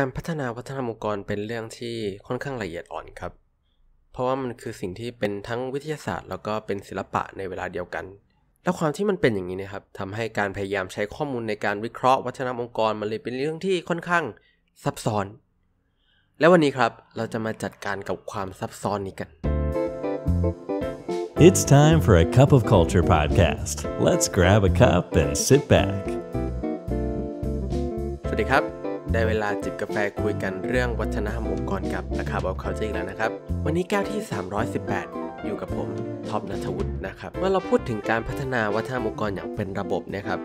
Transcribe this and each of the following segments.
การพัฒนาวัฒนธรรมองค์กรเป็นเรื่องที่ค่อนข้างละเอียดอ่อนครับ เพราะว่ามันคือสิ่งที่เป็นทั้งวิทยาศาสตร์แล้วก็เป็นศิลปะในเวลาเดียวกัน แล้วความที่มันเป็นอย่างนี้นะครับทำให้การพยายามใช้ข้อมูลในการวิเคราะห์วัฒนธรรมองค์กรมันเลยเป็นเรื่องที่ค่อนข้างซับซ้อน และวันนี้ครับเราจะมาจัดการกับความซับซ้อนนี้กัน It's time for a cup of culture podcast. Let's grab a cup and sit back. สวัสดีครับได้เวลาจิบกาแฟคุยกันเรื่องวัฒนธรรมองค์กรกับราคาบอกเขาจริงแล้วนะครับ วันนี้แก้วที่ 318 อยู่กับผมท็อปนัทวุฒินะครับ เมื่อเราพูดถึงการพัฒนาวัฒนธรรมองค์กรอย่างเป็นระบบนะครับ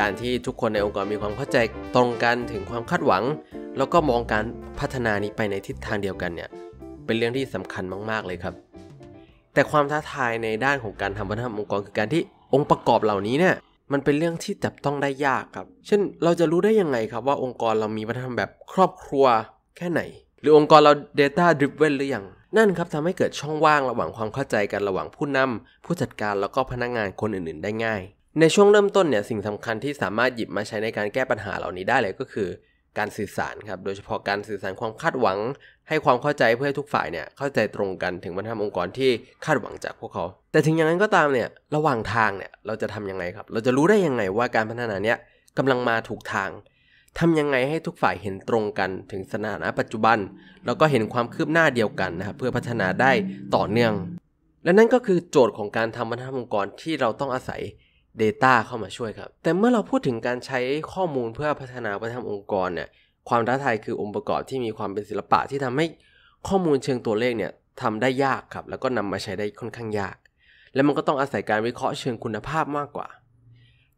การที่ทุกคนในองค์กรมีความเข้าใจตรงกันถึงความคาดหวัง แล้วก็มองการพัฒนานี้ไปในทิศทางเดียวกันเนี่ยเป็นเรื่องที่สำคัญมากๆเลยครับ แต่ความท้าทายในด้านของการทำวัฒนธรรมองค์กรคือการที่องค์ประกอบเหล่านี้เนี่ยมันเป็นเรื่องที่จับต้องได้ยากครับ เช่น เราจะรู้ได้ยังไงครับว่าองค์กรเรามีวัฒนธรรมแบบครอบครัว แค่ไหน หรือองค์กรเรา Data Driven หรือยัง นั่นครับทำให้เกิดช่องว่างระหว่างความเข้าใจกันระหว่างผู้นำผู้จัดการแล้วก็พนักงงานคนอื่นๆได้ง่าย ในช่วงเริ่มต้นเนี่ย สิ่งสำคัญที่สามารถหยิบมาใช้ในการแก้ปัญหาเหล่านี้ได้เลยก็คือการสื่อสารครับโดยเฉพาะการสื่อสารความคาดหวัง ให้ความเข้าใจเพื่อให้ทุกฝ่ายเนี่ยเข้าใจตรงกันถึงวัฒนธรรมองค์กรที่คาดหวังจากพวกเขา แต่ถึงอย่างนั้นก็ตามเนี่ยระหว่างทางเนี่ยเราจะทํำยังไงครับ เราจะรู้ได้ยังไงว่าการพัฒนาเนี้ยกำลังมาถูกทางทำยังไงให้ทุกฝ่ายเห็นตรงกัน ถึงสถานะปัจจุบัน แล้วก็เห็นความคืบหน้าเดียวกันนะครับเพื่อพัฒนาได้ต่อเนื่อง และนั่นก็คือโจทย์ของการทำวัฒนธรรมองค์กรที่เราต้องอาศัย Data เข้ามาช่วยครับแต่เมื่อเราพูดถึงการใช้ข้อมูลเพื่อพัฒนาวัฒนธรรมองค์กรเนี่ย ความท้าทายคือองค์ประกอบที่มีความเป็นศิลปะที่ทำให้ข้อมูลเชิงตัวเลขเนี่ยทำได้ยากครับ แล้วก็นำมาใช้ได้ค่อนข้างยาก และมันก็ต้องอาศัยการวิเคราะห์เชิงคุณภาพมากกว่า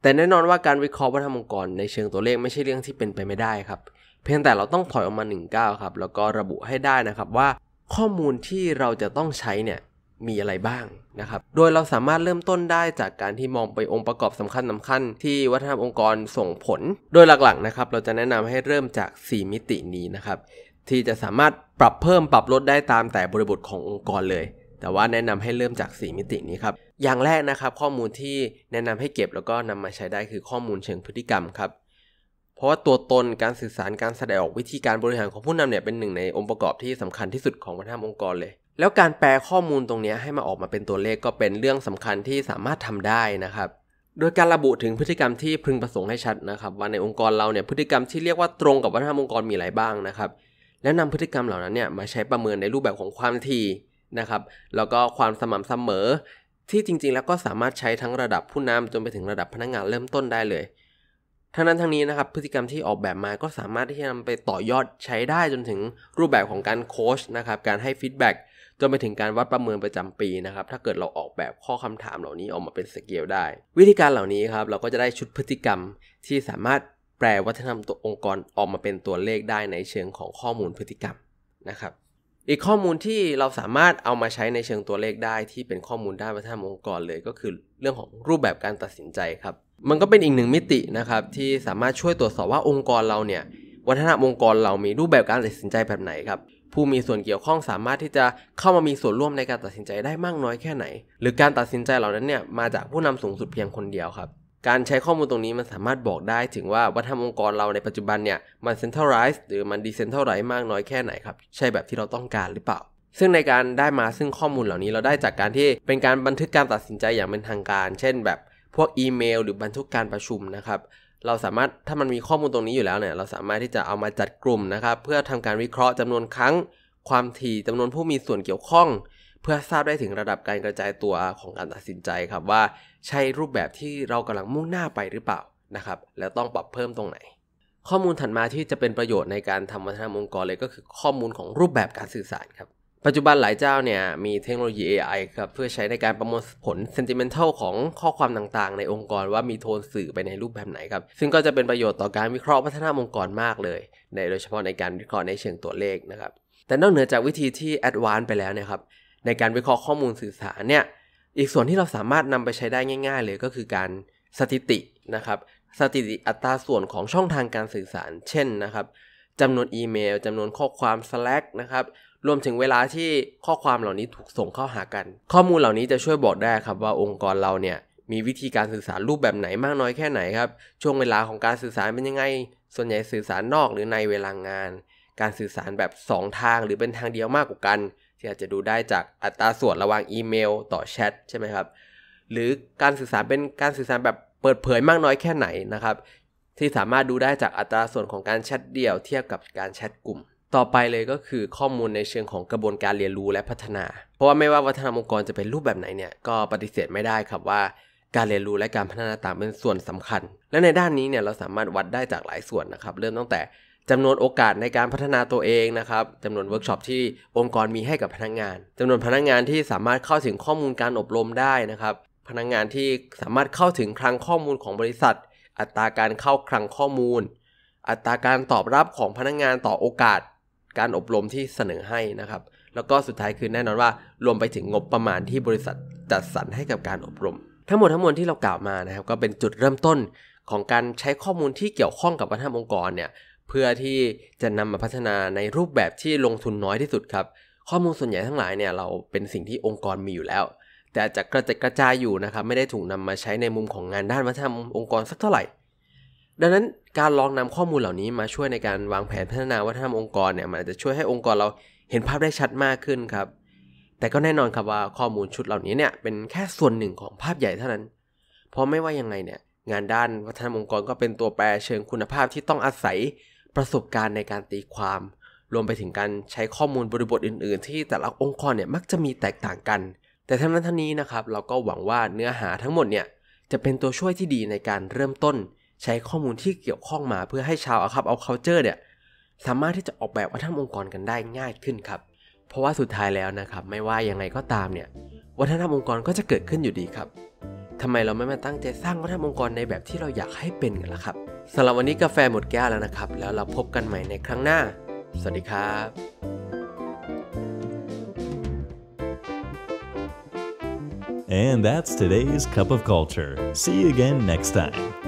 แต่แน่นอนว่าการวิเคราะห์วัฒนธรรมองค์กรในเชิงตัวเลขไม่ใช่เรื่องที่เป็นไปไม่ได้ครับ เพียงแต่เราต้องถอยออกมา1ก้าวครับ แล้วก็ระบุให้ได้นะครับว่าข้อมูลที่เราจะต้องใช้เนี่ยมีอะไรบ้างนะครับ โดยเราสามารถเริ่มต้นได้จากการที่มองไปองค์ประกอบสำคัญสาคัญ ที่วัฒนธรรมองค์กรส่งผล โดยหลักๆนะครับ เราจะแนะนำให้เริ่มจาก 4 มิตินี้นะครับ ที่จะสามารถปรับเพิ่มปรับลดได้ตามแต่บริบทขององค์กรเลย แต่ว่าแนะนำให้เริ่มจาก 4 มิตินี้ครับ อย่างแรกนะครับข้อมูลที่แนะนำให้เก็บแล้วก็นำมาใช้ได้คือข้อมูลเชิงพฤติกรรมครับ เพราะว่าตัวตนการสื่อสารการแสดงออกวิธีการบริหารของผู้นำเนี่ย เป็นหนึ่งในองค์ประกอบที่สำคัญที่สุดของวัฒนธรรมองค์กรเลยแล้วการแปลข้อมูลตรงนี้ให้มาออกมาเป็นตัวเลขก็เป็นเรื่องสำคัญที่สามารถทำได้นะครับ โดยการระบุถึงพฤติกรรมที่พึงประสงค์ให้ชัดนะครับ ว่าในองค์กรเราเนี่ยพฤติกรรมที่เรียกว่าตรงกับวัฒนธรรมองค์กรมีหลายบ้างนะครับ แล้วนำพฤติกรรมเหล่านั้นเนี่ย มาใช้ประเมินในรูปแบบของความทีนะครับแล้วก็ความสม่ำเสมอที่จริงๆ แล้วก็สามารถใช้ทั้งระดับผู้นำจนไปถึงระดับพนักงงานเริ่มต้นได้เลยทั้งนั้นทั้งนี้นะครับ พฤติกรรมที่ออกแบบมาก็สามารถที่จะนำไปต่อยอดใช้ได้จนถึงรูปแบบของการโค้ชนะครับการให้ฟีดแบ็กจนไปถึงการวัดประเมินประจำปีนะครับ ถ้าเกิดเราออกแบบข้อคำถามเหล่านี้ออกมาเป็นสเกลได้ วิธีการเหล่านี้ครับเราก็จะได้ชุดพฤติกรรม ที่สามารถแปลวัฒนธรรมตัวองค์กรออกมาเป็นตัวเลขได้ ในเชิงของข้อมูลพฤติกรรมนะครับ อีกข้อมูลที่เราสามารถเอามาใช้ในเชิงตัวเลขได้ ที่เป็นข้อมูลด้านวัฒนธรรมองค์กรเลยก็คือ เรื่องของรูปแบบการตัดสินใจครับ มันก็เป็นอีกหนึ่งมิตินะครับที่สามารถช่วยตรวจสอบว่าองค์กรเราเนี่ยวัฒนธรรมองค์กรเรามีรูปแบบการตัดสินใจแบบไหนครับผู้มีส่วนเกี่ยวข้องสามารถที่จะเข้ามามีส่วนร่วมในการตัดสินใจได้มากน้อยแค่ไหน หรือการตัดสินใจเหล่านั้นเนี่ยมาจากผู้นำสูงสุดเพียงคนเดียวครับการใช้ข้อมูลตรงนี้มันสามารถบอกได้ถึงว่าวัฒนธรรมองค์กรเราในปัจจุบันเนี่ยมันเซ็นทรัลไรซ์หรือมันดีเซ็นทรัลไรซ์มากน้อยแค่ไหนครับใช่แบบที่เราต้องการหรือเปล่า ซึ่งในการได้มาซึ่งข้อมูลเหล่านี้เราได้จากการที่ เป็นการบันทึกการตัดสินใจอย่างเป็นทางการ เช่นแบบพวกอีเมลหรือบันทึกการประชุมนะครับ เราสามารถถ้ามันมีข้อมูลตรงนี้อยู่แล้วเนี่ยเราสามารถที่จะเอามาจัดกลุ่มนะครับ เพื่อทำการวิเคราะห์จำนวนครั้ง ความถี่จำนวนผู้มีส่วนเกี่ยวข้อง เพื่อทราบได้ถึงระดับการกระจายตัวของการตัดสินใจครับว่า ใช่รูปแบบที่เรากำลังมุ่งหน้าไปหรือเปล่านะครับแล้วต้องปรับเพิ่มตรงไหน ข้อมูลถัดมาที่จะเป็นประโยชน์ในการทำวัฒนธรรมองค์กรเลยก็คือ ข้อมูลของรูปแบบการสื่อสารครับปัจจุบันหลายเจ้าเนี่ยมีเทคโนโลยี AI ครับเพื่อใช้ในการประมวลผล sentimental ของข้อความต่างๆ ในองค์กรว่ามีโทนสื่อไปในรูปแบบไหนครับซึ่งก็จะเป็นประโยชน์ต่อการวิเคราะห์พัฒนาองค์กรมากเลยในโดยเฉพาะในการวิเคราะห์ในเชิงตัวเลขนะครับ แต่นอกเหนือจากวิธีที่แอดวาน e d ไปแล้วนะครับในการวิเคราะห์ข้อมูลสื่อสารเนี่ยอีกส่วนที่เราสามารถนำไปใช้ได้ง่ายๆเลยก็คือการสถิตินะครับสถิติอัตราส่วนของช่องทางการสื่อสารเช่นนะครับจำนวนอีเมลจำนวนข้อความ Slack นะครับรวมถึงเวลาที่ข้อความเหล่านี้ถูกส่งเข้าหากัน ข้อมูลเหล่านี้จะช่วยบอกได้ครับว่าองค์กรเราเนี่ยมีวิธีการสื่อสารรูปแบบไหนมากน้อยแค่ไหนครับ ช่วงเวลาของการสื่อสารเป็นยังไง ส่วนใหญ่สื่อสารนอกหรือในเวลางาน การสื่อสารแบบ 2 ทาง หรือเป็นทางเดียวมากกว่ากันที่อาจจะดูได้จากอัตราส่วนระหว่างอีเมล ต่อแชทใช่ไหมครับ หรือการสื่อสารเป็นการสื่อสารแบบเปิดเผยมากน้อยแค่ไหนนะครับ ที่สามารถดูได้จากอัตราส่วนของการแชทเดี่ยวเทียบกับการแชทกลุ่มต่อไปเลยก็คือข้อมูลในเชิงของกระบวนการเรียนรู้และพัฒนา เพราะว่าไม่ว่าวัฒนธรรมองค์กรจะเป็นรูปแบบไหนเนี่ยก็ปฏิเสธไม่ได้ครับว่า การเรียนรู้และการพัฒนาต่างเป็นส่วนสำคัญ และในด้านนี้เนี่ยเราสามารถวัดได้จากหลายส่วนนะครับเริ่มตั้งแต่จำนวนโอกาสในการพัฒนาตัวเองนะครับจำนวนเวิร์กช็อปที่องค์กรมีให้กับพนักงงานจำนวนพนักงงานที่สามารถเข้าถึงข้อมูลการอบรมได้นะครับ พนักงงานที่สามารถเข้าถึงคลังข้อมูลของบริษัท อัตราการเข้าคลังข้อมูล อัตราการตอบรับของพนักงงานต่อโอกาสการอบรมที่เสนอให้นะครับแล้วก็สุดท้ายคือแน่นอนว่า รวมไปถึงงบประมาณที่บริษัทจัดสรรให้กับการอบรม ทั้งหมดทั้งมวลที่เรากล่าวมานะครับก็เป็นจุดเริ่มต้นของการใช้ข้อมูลที่เกี่ยวข้องกับวัฒนธรรมองค์กรเนี่ยเพื่อที่จะนำมาพัฒนาในรูปแบบที่ลงทุนน้อยที่สุดครับข้อมูลส่วนใหญ่ทั้งหลายเนี่ยเราเป็นสิ่งที่องค์กรมีอยู่แล้ว แต่จะกระจัดกระจายอยู่นะครับไม่ได้ถูกนำมาใช้ในมุมของงานด้านวัฒนธรรมองค์กรสักเท่าไหร่ดังนั้นการลองนำข้อมูลเหล่านี้มาช่วยในการวางแผนพัฒนาวัฒนธรรมองค์กรเนี่ยมันจจะช่วยให้องค์กรเราเห็นภาพได้ชัดมากขึ้นครับ แต่ก็แน่นอนครับว่าข้อมูลชุดเหล่านี้เนี่ย เป็นแค่ส่วนหนึ่งของภาพใหญ่เท่านั้น เพราะไม่ว่ายังไงเนี่ย งานด้านวัฒนธรรมองค์กร ก็เป็นตัวแปรเชิงคุณภาพที่ต้องอาศัยประสบการณ์ในการตีความ รวมไปถึงการใช้ข้อมูลบริบทอื่นๆ ที่แต่ละองค์กรเนี่ยมักจะมีแตกต่างกัน แต่ทั้งนั้นทั้งนี้นะครับเราก็หวังว่าเนื้อหาทั้งหมดเนี่ยจะเป็นตัวช่วยที่ดีในการเริ่มต้นใช้ข้อมูลที่เกี่ยวข้องมาเพื่อให้ชาวอาคับเอาคาเจอร์เนี่ยสามารถที่จะออกแบบวัฒนธรรมองค์กรกันได้ง่ายขึ้นครับเพราะว่าสุดท้ายแล้วนะครับ ไม่ว่ายังไงก็ตามเนี่ยวัฒนธรรมองค์กรก็จะเกิดขึ้นอยู่ดีครับ ทำไมเราไม่มาตั้งใจสร้างวัฒนธรรมองค์กรในแบบที่เราอยากให้เป็นกันล่ะครับสำหรับวันนี้กาแฟหมดแก้วแล้วนะครับ แล้วเราพบกันใหม่ในครั้งหน้า สวัสดีครับ And that's today's Cup of Culture. See you again next time.